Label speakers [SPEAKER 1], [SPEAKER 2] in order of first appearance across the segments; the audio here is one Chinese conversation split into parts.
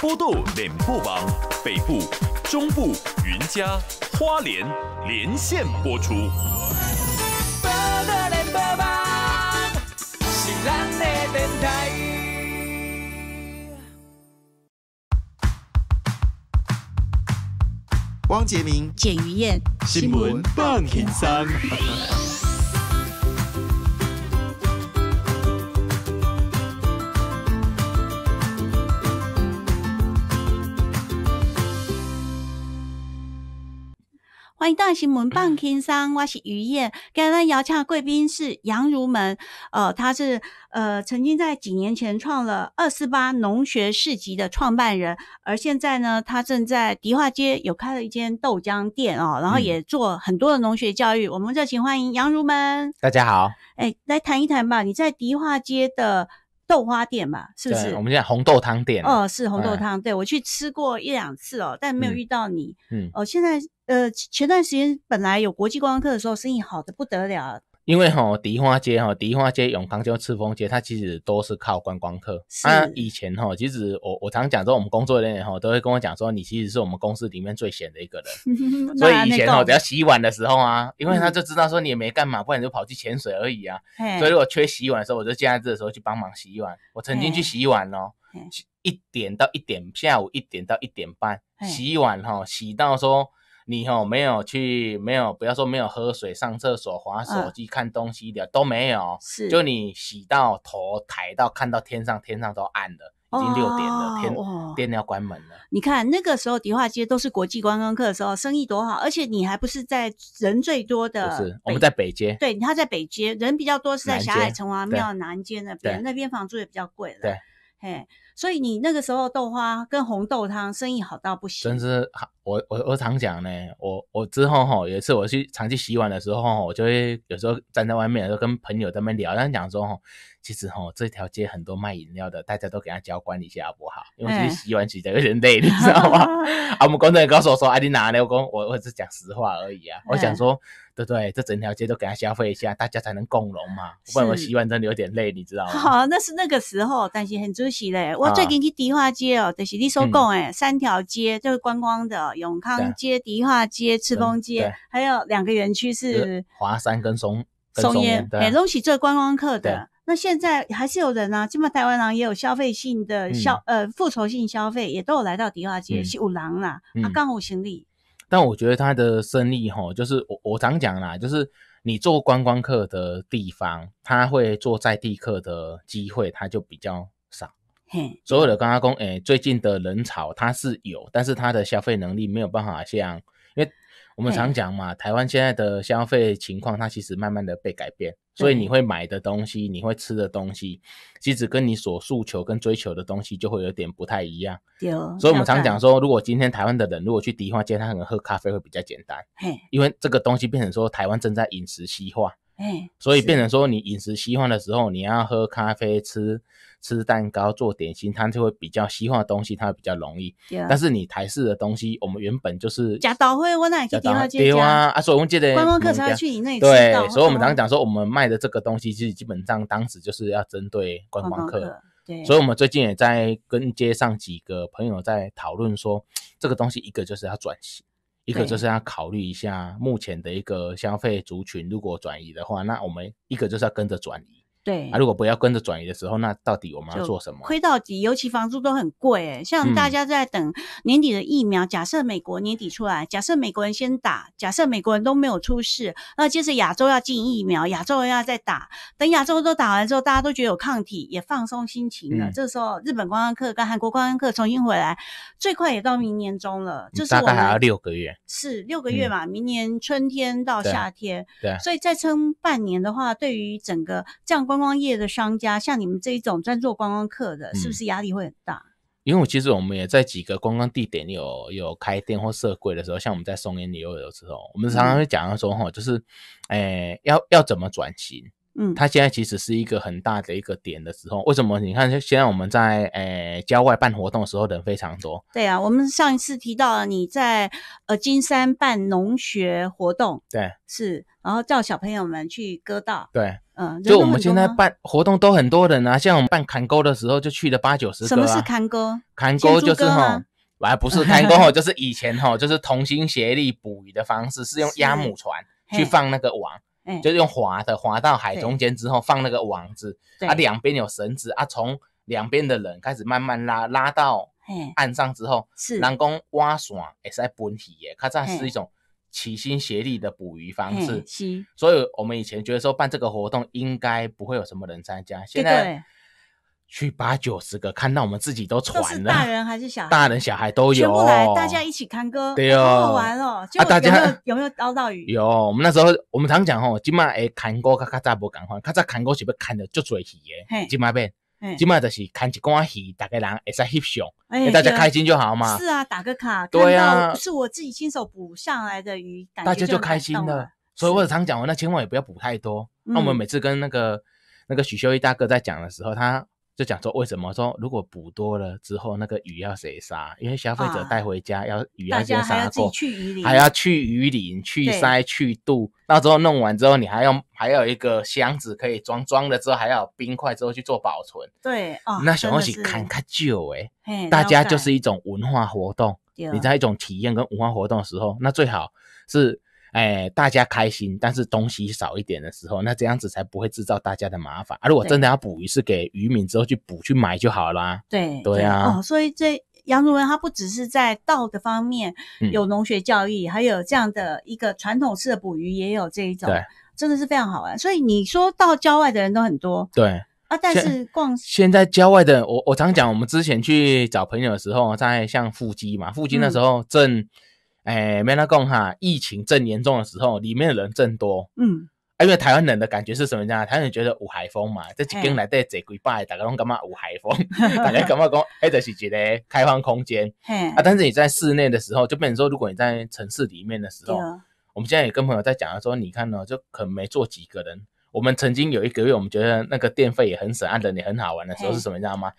[SPEAKER 1] 波多脸布网，北部、中部、云嘉、花莲连线播出。波
[SPEAKER 2] 多汪杰明、简于燕、新闻半田山。我们办轻商，我是于燕。刚刚邀请贵宾是杨如门，呃，他是呃，曾经在几年前创了二四八农学市集的创办人，而现在呢，他正在迪化街有开了一间豆浆店哦，然后也做很多的农学教育。我们热情欢迎杨如门，大家好，哎，来谈一谈吧，你在迪化街的豆花店嘛，是不是？我们
[SPEAKER 1] 现在红豆汤店哦，是红豆汤。
[SPEAKER 2] 对我去吃过一两次哦，但没有遇到你。嗯，哦，现在。呃，前段时间本来有国际观光客的时候，生意好的不得了。
[SPEAKER 1] 因为哈，迪华街、哈迪花街、永康街、赤峰街，它其实都是靠观光客。啊、以前哈，其实我我常常讲说，我们工作人员哈，都会跟我讲说，你其实是我们公司里面最闲的一个
[SPEAKER 2] 人。所以以前哈，只
[SPEAKER 1] 要洗碗的时候啊，因为他就知道说你也没干嘛，不然就跑去潜水而已啊。所以我缺洗碗的时候，我就现在这时候去帮忙洗碗。我曾经去洗碗哦，一点到一点，下午一点到一点半洗碗哈，洗到说。你哦，没有去，没有，不要说没有喝水、上厕所、划手机、看东西的、都没有，是就你洗到头，抬到看到天上，天上都暗了，已经六点了，天店要关门了。
[SPEAKER 2] 你看那个时候迪化街都是国际观光客的时候，生意多好，而且你还不是在人最多的，是我们在北街，对，他在北街人比较多，是在霞海城隍庙南街那边，那边房租也比较贵了，对，所以你那个时候豆花跟红豆汤生意好到不行，真
[SPEAKER 1] 是。我我我常讲呢，我我之后哈，有一次我去常去洗碗的时候我就会有时候站在外面，就跟朋友在那聊，他讲说哈，其实哈这条街很多卖饮料的，大家都给他交管一下好不好？因为洗碗洗的有点累，你知道吗？啊！我们工作人员告诉我说：“阿弟哪呢？我讲我我只讲实话而已啊，我想说。对对，这整条街都给他消费一下，大家才能共荣嘛。不然我洗碗真的有点累，你知道吗？好，
[SPEAKER 2] 那是那个时候，但是很出戏嘞。我最近去迪化街哦，就是你收工哎，三条街就是观光的，永康街、迪化街、赤峰街，还有两个园区是
[SPEAKER 1] 华山跟松松烟，哎，拢
[SPEAKER 2] 是做观光客的。那现在还是有人啊，起码台湾人也有消费性的消呃复仇性消费，也都有来到迪化街，是有狼啦，啊刚有行李。
[SPEAKER 1] 但我觉得他的生意，哈，就是我我常讲啦，就是你做观光客的地方，他会做在地客的机会，他就比较少。所有的观光工，哎，最近的人潮他是有，但是他的消费能力没有办法像。我们常讲嘛，台湾现在的消费情况，它其实慢慢的被改变，所以你会买的东西，你会吃的东西，其实跟你所诉求跟追求的东西就会有点不太一样。
[SPEAKER 2] 对，所以我们常讲
[SPEAKER 1] 说，如果今天台湾的人如果去迪化街，他可能喝咖啡会比较简单，因为这个东西变成说台湾正在饮食西化。所以变成说你饮食西化的时候，你要喝咖啡吃。吃蛋糕、做点心，它就会比较西化的东西，它会比较容易。但是你台式的东西，我们原本就是家
[SPEAKER 2] 道会，我去电话接啊
[SPEAKER 1] 啊！所以我记得观光客才去你那里吃对，所以我们常讲说，我们卖的这个东西，其实基本上当时就是要针对观光客。对，所以我们最近也在跟街上几个朋友在讨论说，这个东西一个就是要转型，一个就是要考虑一下目前的一个消费族群，如果转移的话，那我们一个就是要跟着转移。对，如果不要跟着转移的时候，那到底我们要做什么？亏
[SPEAKER 2] 到底，尤其房租都很贵，哎，像大家在等年底的疫苗。假设美国年底出来，假设美国人先打，假设美国人都没有出事，那接着亚洲要进疫苗，亚洲要再打。等亚洲都打完之后，大家都觉得有抗体，也放松心情了。这时候，日本观光客跟韩国观光客重新回来，最快也到明年中了，就是大概还要六个月。是六个月嘛？明年春天到夏天，对，所以再撑半年的话，对于整个这样。观光业的商家，像你们这一种专做观光客的，是不是压力会很大？
[SPEAKER 1] 因为其实我们也在几个观光地点有有开店或设柜的时候，像我们在松烟旅游的时候，我们常常会讲到说哈，就是诶，要要怎么转型？嗯，他现在其实是一个很大的一个点的时候，为什么？你看现在我们在诶郊外办活动的时候，人非常多。
[SPEAKER 2] 对啊，我们上一次提到了你在呃金山办农学活动，对，是，然后叫小朋友们去割稻，对。就我们现在
[SPEAKER 1] 办活动都很多人啊，像我们办坎沟的时候就去了八九十，个、啊。什么是砍
[SPEAKER 2] 就是哈，
[SPEAKER 1] 哎，不是坎沟哈，就是以前哈，就是同心协力捕鱼的方式，是用压母船去放那个网，嗯，就是用划的划到海中间之后放那个网子，啊，两边有绳子啊，从两边的人开始慢慢拉，拉到岸上之后，是人工挖爽，也是在本体耶，它这是一种。齐心协力的捕鱼方式，所以我们以前觉得说办这个活动应该不会有什么人参加，现在去八九十个，看到我们自己都传了。大人
[SPEAKER 2] 还是小孩，大
[SPEAKER 1] 人小孩都有，全部来，大
[SPEAKER 2] 家一起看歌，对哦，玩哦，就大家有没有捞到鱼？有，
[SPEAKER 1] 我们那时候我们常讲吼，今麦诶砍锅咔咔早不敢换，咔嚓砍锅岂不砍的足嘴皮耶？今麦变。即码就是看一关戏，大家人也是翕相，大家开心就好嘛。是
[SPEAKER 2] 啊，打个卡，对啊，是我自己亲手捕上来的鱼，大家就开心了。
[SPEAKER 1] 所以我常讲，我那千万也不要捕太多。那我们每次跟那个那个许修一大哥在讲的时候，他。就讲说为什么说如果补多了之后那个鱼要谁杀？因为消费者带回家要鱼要先杀过，还要去鱼鳞去鳃去肚，那时候弄完之后你还要还有一个箱子可以装，装了之后还要冰块之后去做保存。
[SPEAKER 2] 对，那小东西看
[SPEAKER 1] 很旧哎，大家就是一种文化活动，你在一种体验跟文化活动的时候，那最好是。哎，大家开心，但是东西少一点的时候，那这样子才不会制造大家的麻烦。啊，如果真的要捕鱼，是给渔民之后去捕去买就好了。对对啊。哦，所
[SPEAKER 2] 以这杨主任他不只是在道德方面有农学教育，还有这样的一个传统式的捕鱼，也有这一种，真的是非常好玩。所以你说到郊外的人都很多。对啊，但是逛
[SPEAKER 1] 现在郊外的，我我常讲，我们之前去找朋友的时候，在像富基嘛，富基那时候正。哎，没那讲哈，疫情正严重的时候，里面的人正多。嗯，因为台湾人的感觉是什么？样？台湾人觉得五海风嘛，在几边来在这几坝，大家拢感觉五海风？大家感觉讲？哎，这是觉个开放空间。
[SPEAKER 2] 啊，但是你
[SPEAKER 1] 在室内的时候，就变成说，如果你在城市里面的时候，我们现在也跟朋友在讲说，你看呢，就可能没坐几个人。我们曾经有一个月，我们觉得那个电费也很省，按的也很好玩的时候是什么？样吗？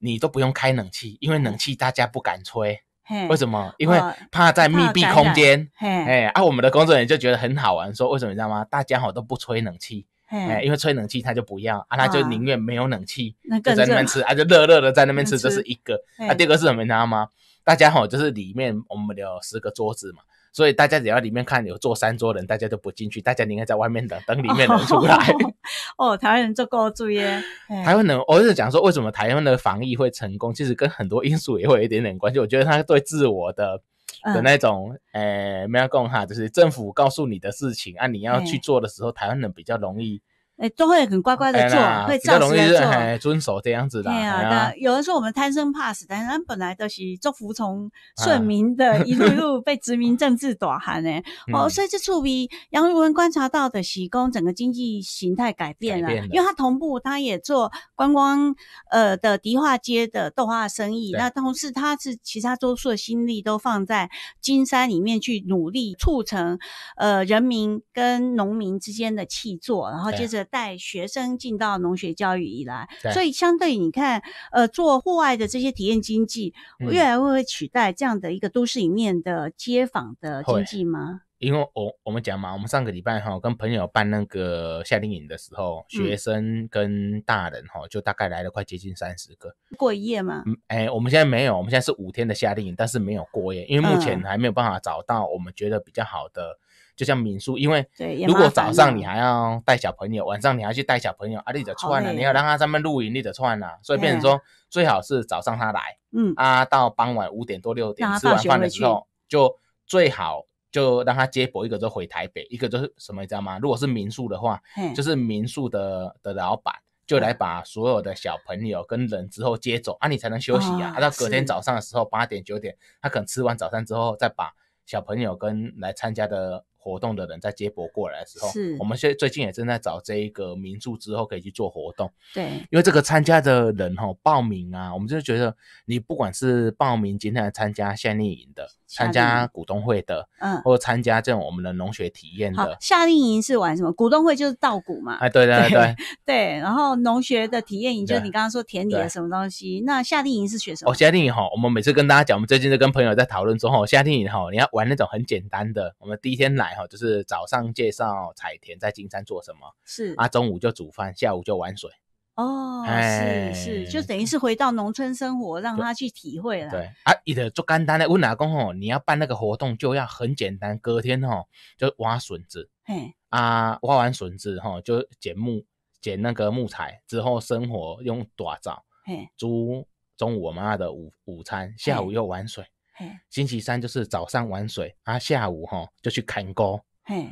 [SPEAKER 1] 你都不用开冷气，因为冷气大家不敢吹。为什么？因为怕在密闭空间，哎，啊，我们的工作人员就觉得很好玩，说为什么你知道吗？大家好都不吹冷气，哎，因为吹冷气他就不要，啊，他就宁愿没有冷气，就在那边吃，啊，就热热的在那边吃，这是一个，啊，第二个是什么你知道吗？大家好就是里面我们有十个桌子嘛。所以大家只要里面看有坐三桌人，大家都不进去，大家宁愿在外面等，等里面人出来。
[SPEAKER 2] 哦，台湾人做够注意耶！台
[SPEAKER 1] 湾人，我是讲说为什么台湾的防疫会成功，其实跟很多因素也会有一点点关系。我觉得他对自我的的那种，诶，没有共哈，就是政府告诉你的事情啊，你要去做的时候，台湾人比较容易。
[SPEAKER 2] 哎，都会很乖乖的做，会照着来
[SPEAKER 1] 遵守这样子的。对啊，那、有
[SPEAKER 2] 人说我们贪生怕死，但是他们本来都是做服从顺民的，一路一路被殖民政治短寒呢。哦，所以这处比杨玉文观察到的喜功整个经济形态改变了，因为他同步他也做观光呃的迪化街的豆花生意，那同时他是其他多数的心力都放在金山里面去努力促成呃人民跟农民之间的气作，然后接着。带学生进到农学教育以来，所以相对你看，呃，做户外的这些体验经济，越来会取代这样的一个都市里面的街坊的经济吗？
[SPEAKER 1] 因为我我们讲嘛，我们上个礼拜哈跟朋友办那个夏令营的时候，学生跟大人哈就大概来了快接近三十个，
[SPEAKER 2] 过夜吗？
[SPEAKER 1] 哎，我们现在没有，我们现在是五天的夏令营，但是没有过夜，因为目前还没有办法找到我们觉得比较好的。就像民宿，因为如果早上你还要带小朋友，晚上你还去带小朋友，啊，你得串了，你要让他上面露营，你得串了，所以变成说最好是早上他来，嗯，啊，到傍晚五点多六点吃完饭的时候，就最好就让他接驳一个就回台北，一个就是什么你知道吗？如果是民宿的话，就是民宿的的老板就来把所有的小朋友跟人之后接走，啊，你才能休息啊，啊，到隔天早上的时候八点九点，他可能吃完早餐之后再把小朋友跟来参加的。活动的人在接驳过来的时候，是。我们现在最近也正在找这一个名著之后可以去做活动。对。因为这个参加的人哦、报名啊，我们就觉得你不管是报名今天来参加夏令营的，参加股东会的，嗯，或参加这种我们的农学体验的。
[SPEAKER 2] 夏令营是玩什么？股东会就是稻谷嘛。哎，
[SPEAKER 1] 对对对
[SPEAKER 2] 对。然后农学的体验营就是你刚刚说田里的什么东西？那夏令营是学什么？哦，夏令
[SPEAKER 1] 营哈，我们每次跟大家讲，我们最近都跟朋友在讨论说，哦，夏令营哈，你要玩那种很简单的，我们第一天来。然后就是早上介绍彩田在金山做什么，是啊，中午就煮饭，下午就玩水。
[SPEAKER 2] 哦，是是，就等于是回到农村生活，让他去体会了。对
[SPEAKER 1] 啊，一的做干单的问拿工哦，你要办那个活动，就要很简单，隔天哦就挖笋子。嘿，啊，挖完笋子哈就捡木，捡那个木材之后生活用爪爪。嘿，煮中午我妈的午午餐，下午又玩水。星期三就是早上玩水，啊，下午哈就去砍割。嘿，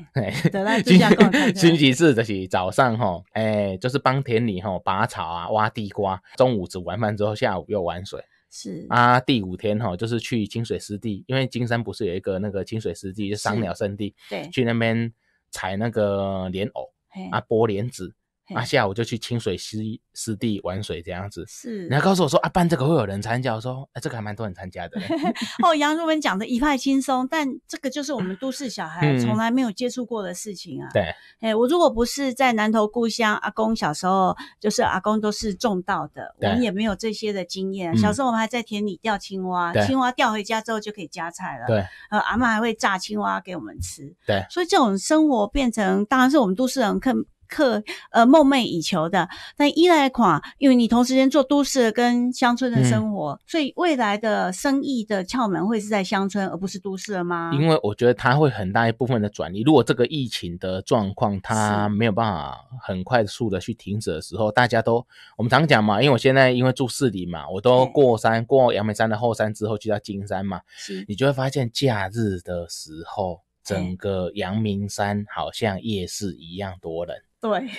[SPEAKER 1] 周星期四就是早上哈，哎，就是帮田里哈拔草啊、挖地瓜。中午煮完饭之后，下午又玩水。
[SPEAKER 2] 是啊，
[SPEAKER 1] 第五天哈就是去清水湿地，因为金山不是有一个那个清水湿地，是赏鸟圣地。对，去那边采那个莲藕，啊，剥莲子。啊，下午就去清水溪湿地玩水这样子。是，然后告诉我说，啊，办这个会有人参加。我说，哎，这个还蛮多人参加的。
[SPEAKER 2] 哦，杨若文讲的一派轻松，但这个就是我们都市小孩从来没有接触过的事情啊。对，哎，我如果不是在南投故乡，阿公小时候就是阿公都是种稻的，我们也没有这些的经验。小时候我们还在田里钓青蛙，青蛙钓回家之后就可以加菜了。对，呃，阿妈还会炸青蛙给我们吃。对，所以这种生活变成，当然是我们都市人更。客呃梦寐以求的，但依赖款，因为你同时间做都市跟乡村的生活，所以未来的生意的窍门会是在乡村而不是都市了吗？因
[SPEAKER 1] 为我觉得它会很大一部分的转移。如果这个疫情的状况它没有办法很快速的去停止的时候，大家都我们常讲嘛，因为我现在因为住市里嘛，我都过山过阳明山的后山之后，去到金山嘛，你就会发现假日的时候，整个阳明山好像夜市一样多人。
[SPEAKER 2] 对，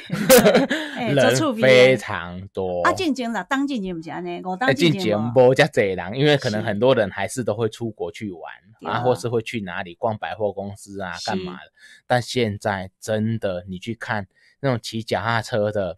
[SPEAKER 2] 人非常多。啊，进境啦，当进境不是安尼，我当进境
[SPEAKER 1] 不叫贼难，因为可能很多人还是都会出国去玩啊，或是会去哪里逛百货公司啊，干嘛的？但现在真的，你去看那种骑脚踏车的。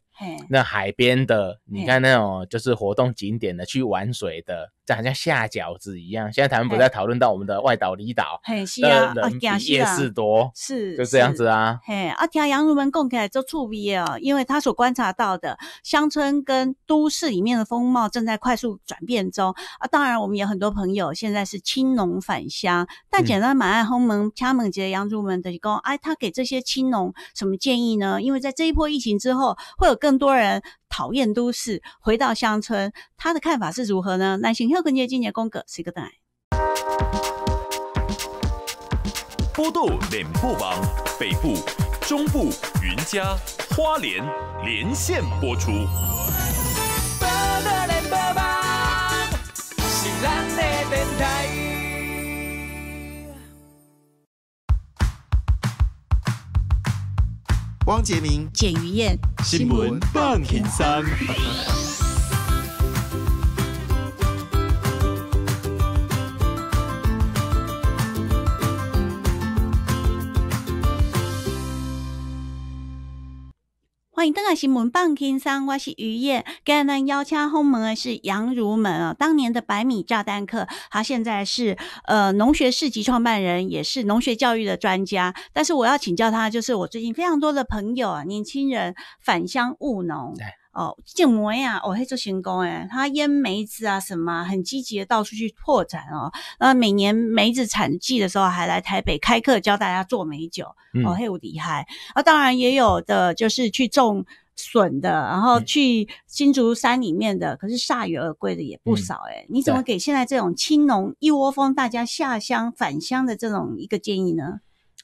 [SPEAKER 1] 那海边的，你看那种就是活动景点的，去玩水的，这好像下饺子一样。现在他们不在讨论到我们的外岛离岛，很稀啊，啊，夜市多是，就这样子啊。
[SPEAKER 2] 嘿，阿条杨如门贡凯就触意哦，因为他所观察到的乡村跟都市里面的风貌正在快速转变中啊。当然，我们有很多朋友现在是青农返乡，但简单买爱轰 o m e 门敲门节杨如门的工，哎，他给这些青农什么建议呢？因为在这一波疫情之后，会有更更多人讨厌都市，回到乡村，他的看法是如何呢？耐心听更接近的风格是一个台，
[SPEAKER 1] 波多脸部网北部中部云嘉花莲连线播出。
[SPEAKER 2] 汪杰明、简于燕，新闻半片生。欢迎登来新闻棒听三，我是于燕。跟我们邀请后门的是杨如门啊，当年的百米炸弹客，他现在是呃农学市集创办人，也是农学教育的专家。但是我要请教他，就是我最近非常多的朋友啊，年轻人返乡务农。哦，建模呀，哦，嘿，做行工哎，他腌梅子啊，什么很积极的到处去拓展哦。那每年梅子产季的时候，还来台北开课教大家做梅酒，哦，嘿，我厉害。那当然也有的就是去种笋的，然后去金竹山里面的，可是铩羽而归的也不少哎。你怎么给现在这种青农一窝蜂大家下乡返乡的这种一个建议呢？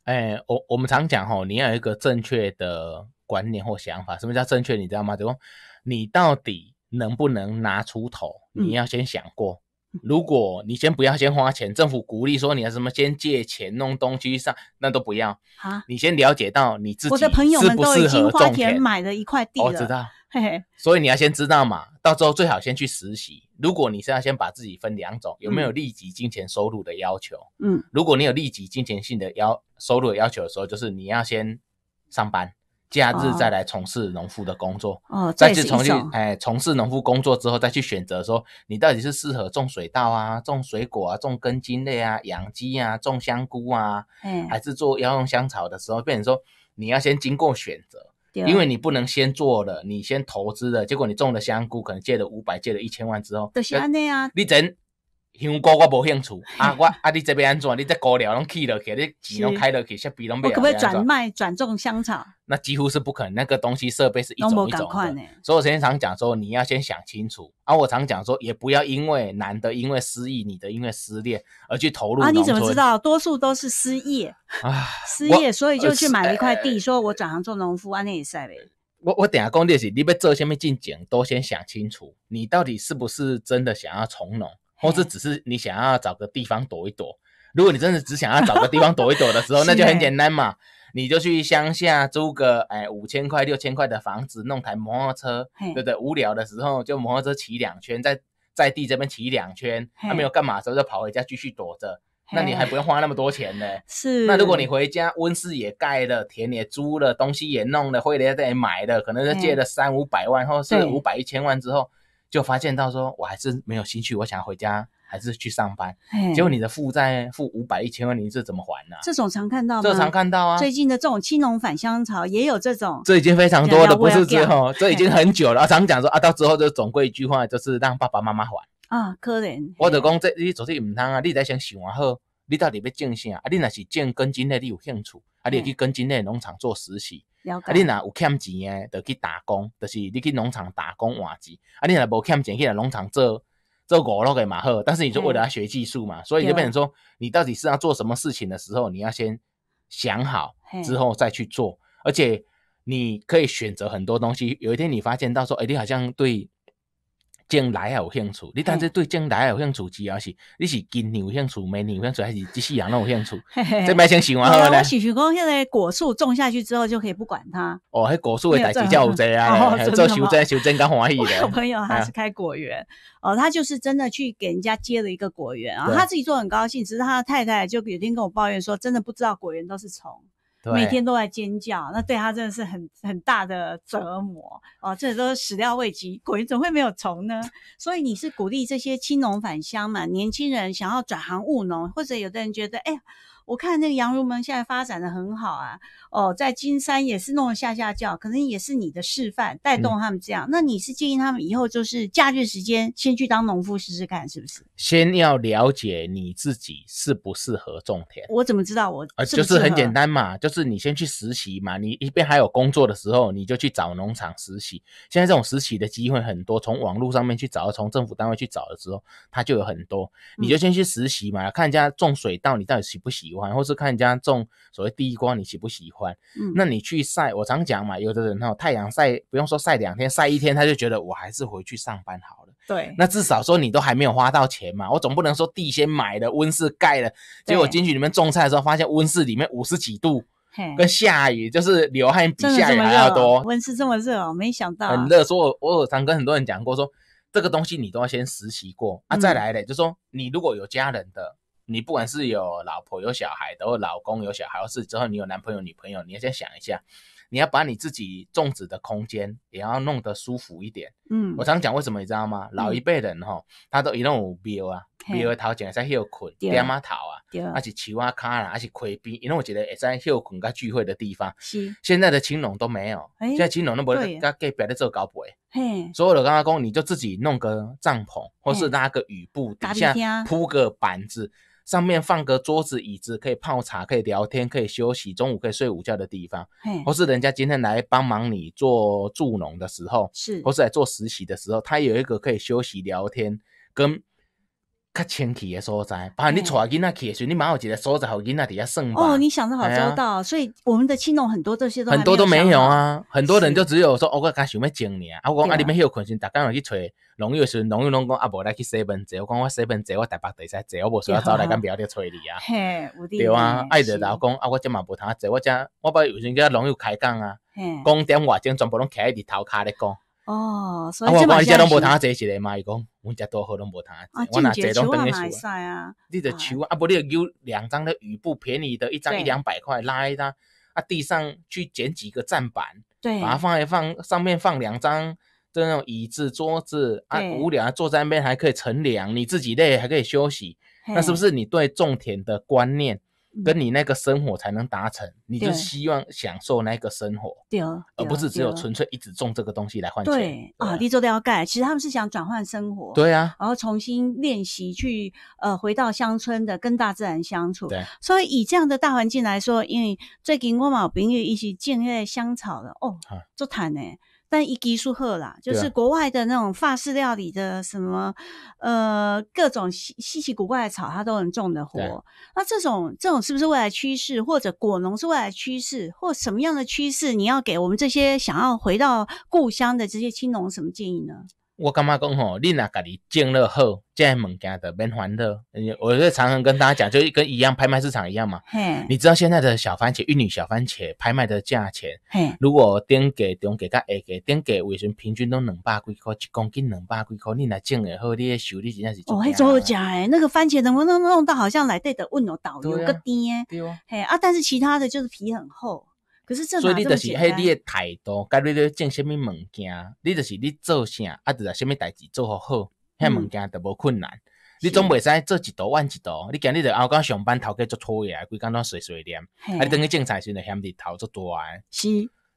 [SPEAKER 1] 哎，我我们常讲吼，你要有一个正确的观念或想法。什么叫正确？你知道吗？就是你到底能不能拿出头？你要先想过。如果你先不要先花钱，政府鼓励说你要什么先借钱弄东西上，那都不要。啊，你先了解到你自己适不适合种田，
[SPEAKER 2] 买了一块地。我知道，嘿嘿。
[SPEAKER 1] 所以你要先知道嘛，到时候最好先去实习。如果你是要先把自己分两种，有没有立即金钱收入的要求？嗯，如果你有立即金钱性的要收入的要求的时候，就是你要先上班，假日再来从事农夫的工作。
[SPEAKER 2] 哦，再去从事
[SPEAKER 1] 哎，从事农夫工作之后再去选择说，你到底是适合种水稻啊，种水果啊，种根茎类啊，养鸡啊，种香菇啊，嗯，还是做要用香草的时候，变成说你要先经过选择。因为你不能先做了，你先投资了，结果你种了香菇，可能借了五百，借了一千万之后，都是安内啊，你整。香菇我冇兴趣 啊！我啊，你这边安怎？你再高料拢气落去，你钱拢开落去，设备拢我可不可以转
[SPEAKER 2] 卖转种香草？
[SPEAKER 1] 那几乎是不可能。那个东西设备是一种一种的。所以我之前常讲说，你要先想清楚。啊，我常讲说，也不要因为男的因为失意，女的因为失恋而去投入。啊，你怎么知
[SPEAKER 2] 道？多数都是失业
[SPEAKER 1] 啊，失业，所以就去买了一块地，
[SPEAKER 2] 说我转行做农夫，安尼也塞呗。
[SPEAKER 1] 我我讲的是，你要做什么进境，都先想清楚，你到底是不是真的想要从农？或是只是你想要找个地方躲一躲。如果你真的只想要找个地方躲一躲的时候，那就很简单嘛，你就去乡下租个哎五千块六千块的房子，弄台摩托车，对不对？无聊的时候就摩托车骑两圈，在在地这边骑两圈，还没有干嘛的时候就跑回家继续躲着，那你还不用花那么多钱呢。是。那如果你回家温室也盖了，田也租了，东西也弄了，或者在这里买的，可能是借了三五百万，或者是五百一千万之后。就发现到说，我还是没有兴趣，我想要回家，还是去上班。哎，结果你的负债负五百、一千万，你是怎么还呢？这
[SPEAKER 2] 种常看到，这常看到啊。最近的这种青龙返乡潮也有这种。这
[SPEAKER 1] 已经非常多的，不是最后，这已经很久了。常讲说啊，到之后就总归一句话，就是让爸爸妈妈还
[SPEAKER 2] 啊，可怜。
[SPEAKER 1] 我者讲这，你昨天唔通啊，你得先想啊好。你到底要种啥？啊，你若是种跟茎类，你有兴趣，啊，你去跟茎类农场做实习。啊，你哪有欠钱的，就去打工，就是你去农场打工还钱。啊，你哪无欠钱去农场做做五六个嘛好。但是你就为了要学技术嘛，所以就变成说，你到底是要做什么事情的时候，你要先想好，之后再去做，而且你可以选择很多东西。有一天你发现到说，哎，你好像对。将来还有兴趣，你但是对将来有兴趣，只要是你是今年有兴趣，明年有兴趣，还是几世人拢有兴趣，这蛮新鲜呵。哦，是
[SPEAKER 2] 是讲现在果树种下去之后就可以不管它。
[SPEAKER 1] 哦，那果树的代志较有济啊，做修剪修剪够欢喜的。我有朋友他是开
[SPEAKER 2] 果园，哦，他就是真的去给人家接了一个果园啊，他自己做很高兴，只是他的太太就有天跟我抱怨说，真的不知道果园都是虫。每天都在尖叫，那对他真的是很很大的折磨哦，这都是始料未及，鬼怎么会没有虫呢？所以你是鼓励这些青农返乡嘛？年轻人想要转行务农，或者有的人觉得，哎。我看那个羊如门现在发展的很好啊，哦，在金山也是弄了下下教，可能也是你的示范带动他们这样。那你是建议他们以后就是假日时间先去当农夫试试看，是不是？
[SPEAKER 1] 先要了解你自己适不适合种
[SPEAKER 2] 田。我怎么知道我就是很简单
[SPEAKER 1] 嘛？就是你先去实习嘛，你一边还有工作的时候，你就去找农场实习。现在这种实习的机会很多，从网络上面去找，从政府单位去找的时候，他就有很多，你就先去实习嘛，看人家种水稻，你到底喜不喜欢？或是看人家种所谓第一瓜，你喜不喜欢？嗯，那你去晒，我常讲嘛，有的人哦，太阳晒，不用说晒两天，晒一天他就觉得我还是回去上班好了。对，那至少说你都还没有花到钱嘛，我总不能说地先买了，温室盖了，结果进去里面种菜的时候，发现温室里面五十几度，跟下雨就是流汗比下雨还要多。温
[SPEAKER 2] 室这么热哦，没想到。很热，
[SPEAKER 1] 所以我我有常跟很多人讲过，说这个东西你都要先实习过啊，再来嘞，就说你如果有家人的。你不管是有老婆有小孩，或老公有小孩，或是之后你有男朋友女朋友，你要先想一下，你要把你自己种植的空间也要弄得舒服一点。嗯，我常讲为什么，你知道吗？老一辈人哈，他都一弄有标啊，标而讨钱在后困，爹妈讨啊，还是青蛙卡啦，还是亏比。因为我觉得在后困个聚会的地方，是现在的青龙都没有，现在青龙都不在，他改人做高杯，嘿，所以的刚刚公你就自己弄个帐篷，或是拉个雨布，底下铺个板子。上面放个桌子椅子，可以泡茶，可以聊天，可以休息，中午可以睡午觉的地方。或是人家今天来帮忙你做助农的时候，是，或是来做实习的时候，他有一个可以休息、聊天跟。较清气的所在，包含你带囡仔去，时候，你买有一个所在，互囡仔底下耍吧。哦，你想得好周
[SPEAKER 2] 到，所以我们的青龙很多这些都很多都没有
[SPEAKER 1] 啊。很多人就只有说，我我想要种你啊。我讲啊，里面许群先，大家要去找农友嘅时，农友拢讲啊，无来去西门坐，我讲我西门坐，我大北地在坐，我无需要走来咁苗 地找你啊。
[SPEAKER 2] 嘿，对啊，爱着
[SPEAKER 1] 老讲啊，我真嘛无他做，我只我把有先叫农业开讲啊，讲点外讲全部拢企喺你头壳咧讲。
[SPEAKER 2] 哦，所以我讲我真系都
[SPEAKER 1] 坐一个嘛，伊讲？我家多好拢无摊，我那菜拢等于卖
[SPEAKER 2] 晒啊！你着
[SPEAKER 1] 秋啊，不你着有两张的雨布，便宜的一张一两百块，拉一张啊地上去捡几个站板，对，把它放一放，上面放两张的那种椅子桌子啊，无聊坐在那边还可以乘凉，你自己累还可以休息，那是不是你对种田的观念？跟你那个生活才能达成，你就希望享受那个生活，
[SPEAKER 2] 而不是只有纯
[SPEAKER 1] 粹一直种这个东西来换钱。对
[SPEAKER 2] 啊，地租都要盖，其实他们是想转换生活。对啊，然后重新练习去呃回到乡村的跟大自然相处。对，所以以这样的大环境来说，因为最近我某朋友一起种那香草的哦，做谈呢。但一滴疏赫啦，就是国外的那种法式料理的什么，呃，各种稀稀奇古怪的草，它都能种的活。那这种这种是不是未来趋势？或者果农是未来趋势，或什么样的趋势？你要给我们这些想要回到故乡的这些青农什么建议呢？
[SPEAKER 1] 我感觉讲吼，你若家己种了后，现在问价的免烦恼。我在常常跟大家讲，就跟一样拍卖市场一样嘛。嗯，你知道现在的小番茄、玉女小番茄拍卖的价钱？嗯，如果顶价、中甲下个、顶个尾数平均都两百几块一公斤，两百几块，你若种的好，你的收入真的是？哦，还做
[SPEAKER 2] 假哎，那个番茄能不能弄到？好像来对的问哦，导游个爹。对哦。嘿啊，但是其他的就是皮很厚。所以你就是迄你的
[SPEAKER 1] 态度，甲你咧种啥物物件，你就是你做啥，啊，就是啥物代志做好好，嘿，物件都无困难，你总袂使做一多万一多，你今日就后我刚上班头家做错嘢，规工拢碎碎念，啊，你等于种菜时就嫌日头做大。是。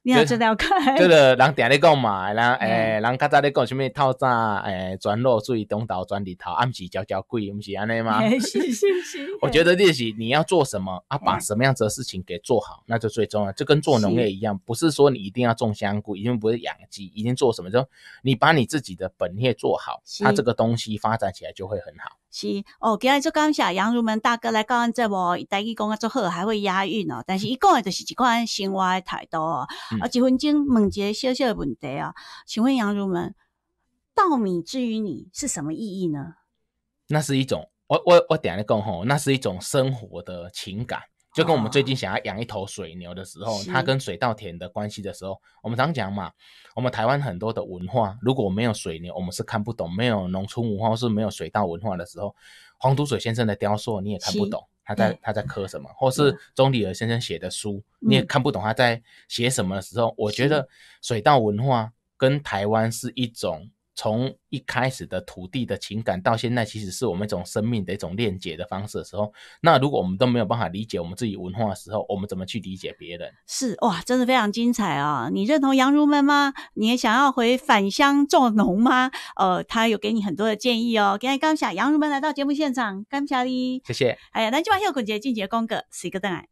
[SPEAKER 1] 你要知道
[SPEAKER 2] 开？就是人
[SPEAKER 1] 定力讲嘛，人诶，人刚才在讲什么？套炸诶，转落水东倒转日头，暗时悄悄贵，不是安尼吗？
[SPEAKER 2] 我觉得
[SPEAKER 1] 练习你要做什么啊，把什么样子的事情给做好，那就最重要。就跟做农业一样，不是说你一定要种香菇，一定不是养鸡，一定做什么，就你把你自己的本业做好，它这个东西发展起来就会很好。
[SPEAKER 2] 是哦，今日就感下，杨如门大哥来讲这无，但伊讲做后还会押韵哦。但是一讲也就是几款新话太度啊，啊，几分钟问一个小小问题啊，请问杨如门，稻米之于你是什么意义呢？
[SPEAKER 1] 那是一种，我我我等下讲吼，那是一种生活的情感。就跟我们最近想要养一头水牛的时候，它跟水稻田的关系的时候，我们常讲嘛，我们台湾很多的文化，如果没有水牛，我们是看不懂；没有农村文化，或是没有水稻文化的时候，黄土水先生的雕塑你也看不懂，他在他在刻什么，或是钟理和先生写的书你也看不懂他在写什么的时候，我觉得水稻文化跟台湾是一种。从一开始的土地的情感，到现在其实是我们一种生命的一种链接的方式的时候，那如果我们都没有办法理解我们自己文化的时候，我们怎么去理解别人？
[SPEAKER 2] 是哇，真的非常精彩啊！你认同羊如们吗？你也想要回返乡做农吗？呃，他有给你很多的建议哦。今天刚巧羊如们来到节目现场，感谢你，谢谢。哎呀，那京话摇滚节，俊杰哥哥，四个灯哎。